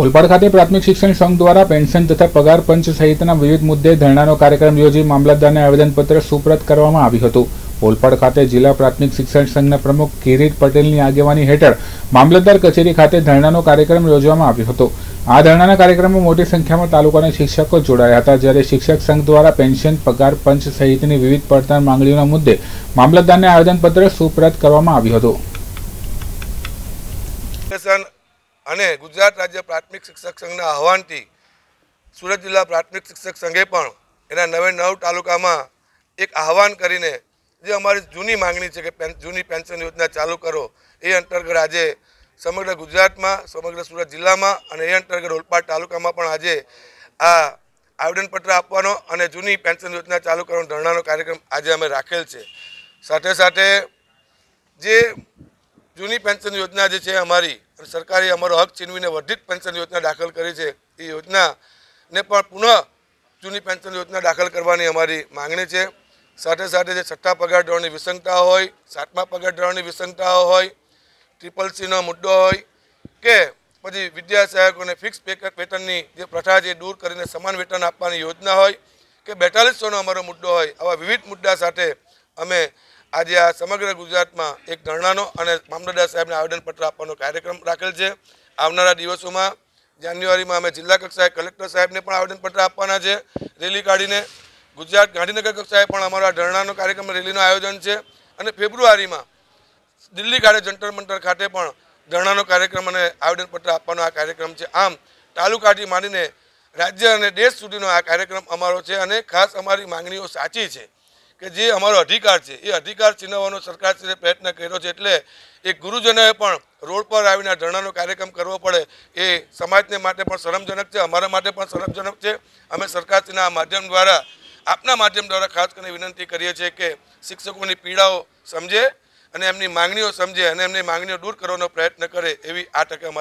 ઓલપાડ ખાતે પ્રાથમિક શિક્ષણ સંઘ દ્વારા પેન્શન તથા પગાર પંચ સહિતના વિવિધ મુદ્દે ધરણાનો કાર્યક્રમ યોજી મામલતદારને આવેદનપત્ર સુપ્રત કરવામાં આવ્યું હતું ઓલપાડ ખાતે જિલ્લા પ્રાથમિક શિક્ષણ સંઘના પ્રમુખ કિરીટ પટેલની આગેવાની હેઠળ મામલતદાર કચેરી ખાતે ધરણાનો કાર્યક્રમ યોજવામાં આવ્યો હતો આ ધરણાના કાર્યક્રમમાં મોટી સંખ્યામાં તાલુકાના શિક્ષકો જોડાયા હતા જ્યારે શિક્ષક સંઘ દ્વારા પેન્શન પગાર પંચ સહિતની વિવિધ પડતર માંગણીઓના મુદ્દે મામલતદારને આવેદનપત્ર સુપ્રત કરવામાં આવ્યું હતું અને ગુજરાત રાજ્ય પ્રાથમિક શિક્ષક સંઘના આહવાનથી સુરત જિલ્લા પ્રાથમિક શિક્ષક સંઘે પણ એના નવે નવ તાલુકામાં એક આહવાન કરીને જે અમારી જૂની માંગણી છે કે જૂની પેન્શન યોજના ચાલુ કરો એ અંતર્ગત આજે સમગ્ર ગુજરાતમાં સમગ્ર સુરત જિલ્લામાં અને એ અંતર્ગત ઓલપાડ તાલુકામાં પણ આજે આ આવેદનપત્ર આપવાનો અને જૂની પેન્શન યોજના ચાલુ કરવાનો ધરણાનો કાર્યક્રમ આજે અમે રાખેલ છે સાથે સાથે જે જૂની પેન્શન યોજના જે છે અમારી અને સરકારે અમારો હક છીનવીને વર્ધિત પેન્શન યોજના દાખલ કરી છે એ યોજનાને પણ પુનઃ જૂની પેન્શન યોજના દાખલ કરવાની અમારી માંગણી છે સાથે સાથે જે છઠ્ઠા પગાર ધોરણની વિસંગતા હોય સાતમા પગાર ધોરણની વિસંગતાઓ હોય ટ્રિપલ સીનો મુદ્દો હોય કે પછી વિદ્યા સહાયકોને ફિક્સ વેતનની જે પ્રથા છે દૂર કરીને સમાન વેતન આપવાની યોજના હોય કે બેતાલીસોનો અમારો મુદ્દો હોય આવા વિવિધ મુદ્દા સાથે અમે આજે આ સમગ્ર ગુજરાતમાં એક ધરણાનો અને મામલતદાર સાહેબને આવેદનપત્ર આપવાનો કાર્યક્રમ રાખેલ છે આવનારા દિવસોમાં જાન્યુઆરીમાં અમે જિલ્લા કક્ષાએ કલેક્ટર સાહેબને પણ આવેદનપત્ર આપવાના છે રેલી કાઢીને ગુજરાત ગાંધીનગર કક્ષાએ પણ અમારા ધરણાનો કાર્યક્રમ રેલીનું આયોજન છે અને ફેબ્રુઆરીમાં દિલ્હી ખાતે જંતર મંતર ખાતે પણ ધરણાનો કાર્યક્રમ અને આવેદનપત્ર આપવાનો આ કાર્યક્રમ છે આમ તાલુકાથી માંડીને રાજ્ય અને દેશ સુધીનો આ કાર્યક્રમ અમારો છે અને ખાસ અમારી માંગણીઓ સાચી છે કે જે અમારો અધિકાર છે એ અધિકાર છીનવવાનો સરકારશ્રીએ પ્રયત્ન કર્યો છે એટલે એ ગુરુજનોએ પણ રોડ પર આવીને ધરણાનો કાર્યક્રમ કરવો પડે એ સમાજને માટે પણ શરમજનક છે અમારા માટે પણ શરમજનક છે અમે સરકારશ્રીના માધ્યમ દ્વારા આપના માધ્યમ દ્વારા ખાસ કરીને વિનંતી કરીએ છીએ કે શિક્ષકોની પીડાઓ સમજે અને એમની માંગણીઓ સમજે અને એમની માંગણીઓ દૂર કરવાનો પ્રયત્ન કરે એવી આ તકે